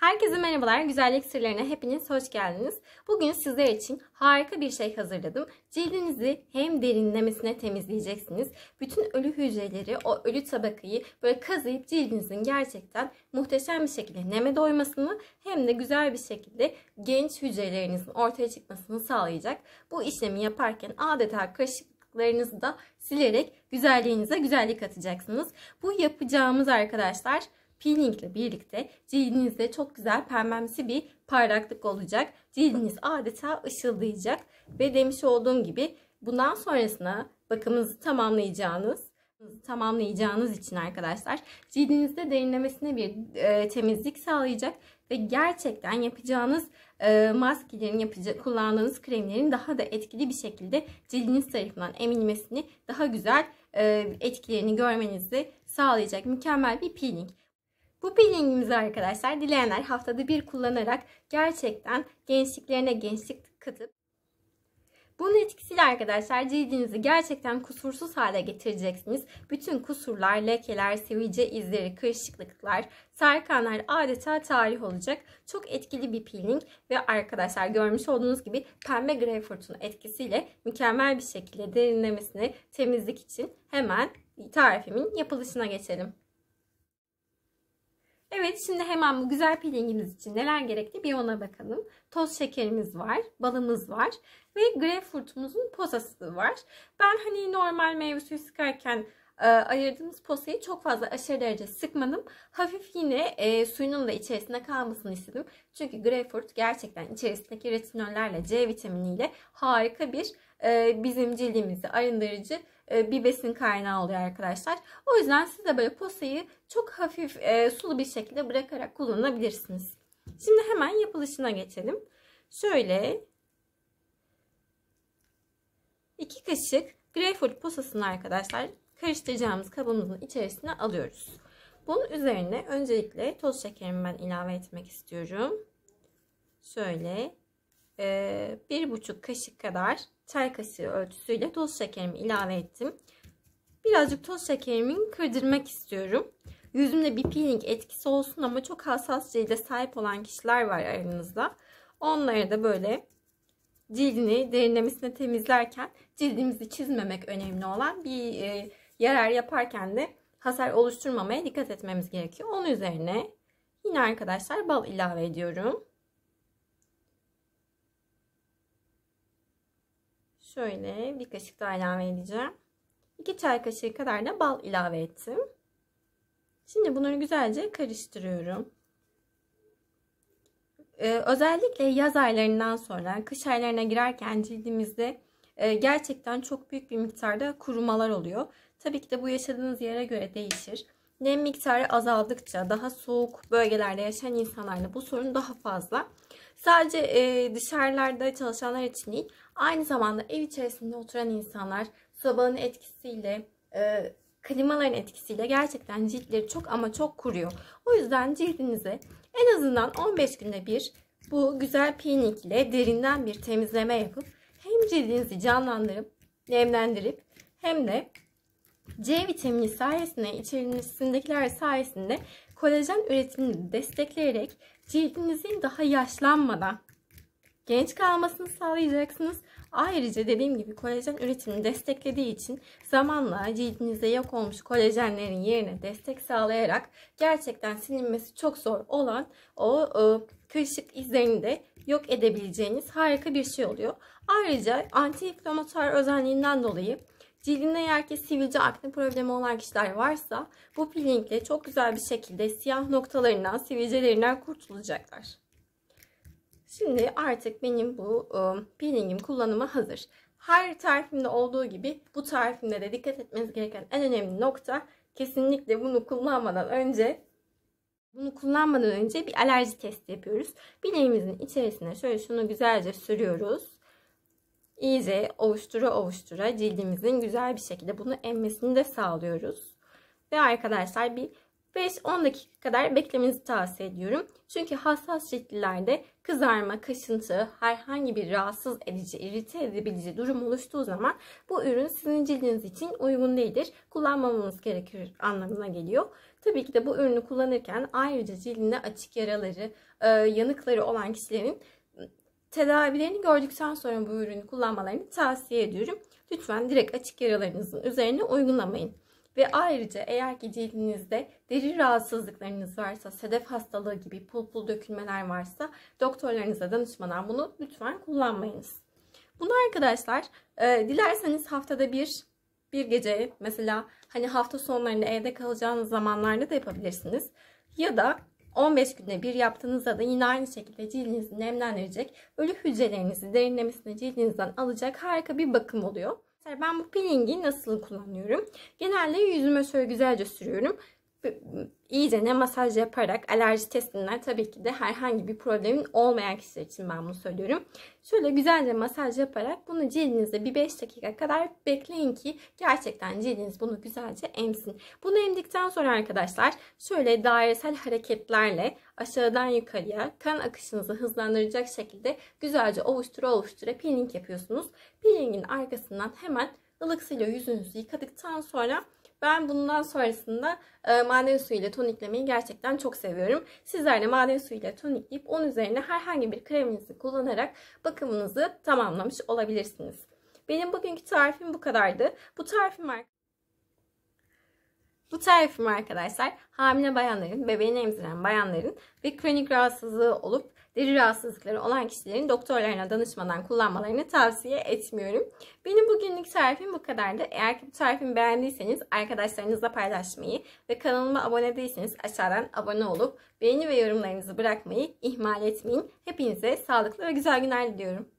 Herkese merhabalar. Güzellik sırlarına hepiniz hoş geldiniz. Bugün sizler için harika bir şey hazırladım. Cildinizi hem derinlemesine temizleyeceksiniz. Bütün ölü hücreleri, o ölü tabakayı böyle kazıyıp cildinizin gerçekten muhteşem bir şekilde neme doymasını hem de güzel bir şekilde genç hücrelerinizin ortaya çıkmasını sağlayacak. Bu işlemi yaparken adeta kaşık da silerek güzelliğinize güzellik atacaksınız. Bu yapacağımız arkadaşlar peelingle birlikte cildinizde çok güzel pembemsi bir parlaklık olacak. Cildiniz adeta ışıldayacak ve demiş olduğum gibi bundan sonrasına bakımınızı tamamlayacağınız tamamlayacağınız için arkadaşlar cildinizde derinlemesine bir e, temizlik sağlayacak ve gerçekten yapacağınız e, maskelerin yapıcı, kullandığınız kremlerin daha da etkili bir şekilde cildiniz tarafından emilmesini daha güzel e, etkilerini görmenizi sağlayacak mükemmel bir peeling. Bu peelingimizi arkadaşlar dileyenler haftada bir kullanarak gerçekten gençliklerine gençlik katıp bunun etkisiyle arkadaşlar cildinizi gerçekten kusursuz hale getireceksiniz. Bütün kusurlar, lekeler, sivilce izleri, kırışıklıklar, sarkanlar adeta tarih olacak. Çok etkili bir peeling ve arkadaşlar görmüş olduğunuz gibi pembe greyfurtun etkisiyle mükemmel bir şekilde derinlemesine temizlik için hemen tarifimin yapılışına geçelim. Evet şimdi hemen bu güzel peelingimiz için neler gerekli bir ona bakalım. Toz şekerimiz var, balımız var ve greyfurtumuzun posası var. Ben hani normal meyve suyu sıkarken e, ayırdığımız posayı çok fazla aşırı derece sıkmadım. Hafif yine e, suyunun da içerisinde kalmasını istedim. Çünkü greyfurt gerçekten içerisindeki retinollerle C vitaminiyle harika bir e, bizim cildimizi arındırıcı e, bir besin kaynağı oluyor arkadaşlar. O yüzden siz de böyle posayı çok hafif e, sulu bir şekilde bırakarak kullanabilirsiniz. Şimdi hemen yapılışına geçelim. Şöyle 2 kaşık greyfurt posasını arkadaşlar karıştıracağımız kabımızın içerisine alıyoruz. Bunun üzerine öncelikle toz şekerimi ben ilave etmek istiyorum. Şöyle ee, bir buçuk kaşık kadar çay kaşığı ölçüsüyle toz şekerimi ilave ettim. Birazcık toz şekerimi kırdırmak istiyorum. Yüzümde bir peeling etkisi olsun ama çok hassas cilde sahip olan kişiler var aranızda. Onları da böyle cildini derinlemesine temizlerken cildimizi çizmemek önemli olan bir e, yarar yaparken de hasar oluşturmamaya dikkat etmemiz gerekiyor. Onun üzerine yine arkadaşlar bal ilave ediyorum. şöyle bir kaşık daha ilave edeceğim. 2 çay kaşığı kadar da bal ilave ettim. Şimdi bunları güzelce karıştırıyorum. Ee, özellikle yaz aylarından sonra kış aylarına girerken cildimizde e, gerçekten çok büyük bir miktarda kurumalar oluyor. Tabii ki de bu yaşadığınız yere göre değişir. Nem miktarı azaldıkça daha soğuk bölgelerde yaşayan insanlarda bu sorun daha fazla. Sadece e, dışarılarda çalışanlar için değil, aynı zamanda ev içerisinde oturan insanlar sabahın etkisiyle, e, klimaların etkisiyle gerçekten ciltleri çok ama çok kuruyor. O yüzden cildinize en azından 15 günde bir bu güzel peeling ile derinden bir temizleme yapıp hem cildinizi canlandırıp, nemlendirip hem de C vitamini sayesinde içerisindekiler sayesinde kolajen üretimini destekleyerek cildinizin daha yaşlanmadan genç kalmasını sağlayacaksınız. Ayrıca dediğim gibi kolajen üretimini desteklediği için zamanla cildinize yok olmuş kolajenlerin yerine destek sağlayarak gerçekten silinmesi çok zor olan o e, kırışık izlerini de yok edebileceğiniz harika bir şey oluyor. Ayrıca anti özelliğinden dolayı Cildinde eğer ki sivilce akne problemi olan kişiler varsa bu peelingle çok güzel bir şekilde siyah noktalarından, sivilcelerinden kurtulacaklar. Şimdi artık benim bu ıı, peelingim kullanıma hazır. Her tarifimde olduğu gibi bu tarifimde de dikkat etmeniz gereken en önemli nokta kesinlikle bunu kullanmadan önce bunu kullanmadan önce bir alerji testi yapıyoruz. Bileğimizin içerisine şöyle şunu güzelce sürüyoruz iyice ovuştura ovuştura cildimizin güzel bir şekilde bunu emmesini de sağlıyoruz. Ve arkadaşlar bir 5-10 dakika kadar beklemenizi tavsiye ediyorum. Çünkü hassas ciltlerde kızarma, kaşıntı, herhangi bir rahatsız edici, irite edebilici durum oluştuğu zaman bu ürün sizin cildiniz için uygun değildir. kullanmamamız gerekir anlamına geliyor. Tabii ki de bu ürünü kullanırken ayrıca cildinde açık yaraları, e, yanıkları olan kişilerin tedavilerini gördükten sonra bu ürünü kullanmalarını tavsiye ediyorum. Lütfen direkt açık yaralarınızın üzerine uygulamayın. Ve ayrıca eğer ki cildinizde deri rahatsızlıklarınız varsa, sedef hastalığı gibi pul pul dökülmeler varsa doktorlarınıza danışmadan bunu lütfen kullanmayınız. Bunu arkadaşlar e, dilerseniz haftada bir, bir gece mesela hani hafta sonlarında evde kalacağınız zamanlarda da yapabilirsiniz. Ya da 15 günde bir yaptığınızda da yine aynı şekilde cildinizi nemlendirecek, ölü hücrelerinizi derinlemesine cildinizden alacak harika bir bakım oluyor. Ben bu peelingi nasıl kullanıyorum? Genelde yüzüme şöyle güzelce sürüyorum iyice ne masaj yaparak alerji testinden tabii ki de herhangi bir problemin olmayan kişiler için ben bunu söylüyorum. Şöyle güzelce masaj yaparak bunu cildinizde bir 5 dakika kadar bekleyin ki gerçekten cildiniz bunu güzelce emsin. Bunu emdikten sonra arkadaşlar şöyle dairesel hareketlerle aşağıdan yukarıya kan akışınızı hızlandıracak şekilde güzelce ovuştura ovuştura peeling yapıyorsunuz. Peelingin arkasından hemen ılık suyla yüzünüzü yıkadıktan sonra ben bundan sonrasında e, maden suyu ile toniklemeyi gerçekten çok seviyorum. Sizler de maden suyu ile tonikleyip onun üzerine herhangi bir kreminizi kullanarak bakımınızı tamamlamış olabilirsiniz. Benim bugünkü tarifim bu kadardı. Bu tarifim bu tarifim arkadaşlar hamile bayanların, bebeğini emziren bayanların ve kronik rahatsızlığı olup deri rahatsızlıkları olan kişilerin doktorlarına danışmadan kullanmalarını tavsiye etmiyorum. Benim bugünlük tarifim bu kadardı. Eğer ki bu tarifimi beğendiyseniz arkadaşlarınızla paylaşmayı ve kanalıma abone değilseniz aşağıdan abone olup beğeni ve yorumlarınızı bırakmayı ihmal etmeyin. Hepinize sağlıklı ve güzel günler diliyorum.